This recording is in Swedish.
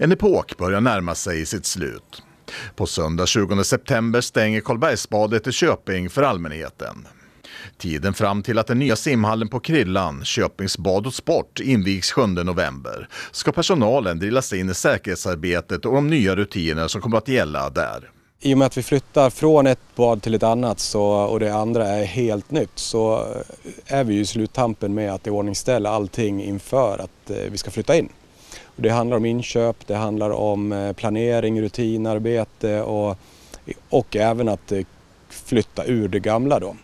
En epok börjar närma sig sitt slut. På söndag 20 september stänger Karlbergsbadet i Köping för allmänheten. Tiden fram till att den nya simhallen på Krillan, Köpings bad och sport, invigs 7 november ska personalen drillas in i säkerhetsarbetet och de nya rutiner som kommer att gälla där. I och med att vi flyttar från ett bad till ett annat så, och det andra är helt nytt så eh, är vi ju i sluttampen med att iordningställa allting inför att eh, vi ska flytta in. Det handlar om inköp, det handlar om eh, planering, rutinarbete och, och även att eh, flytta ur det gamla. Då.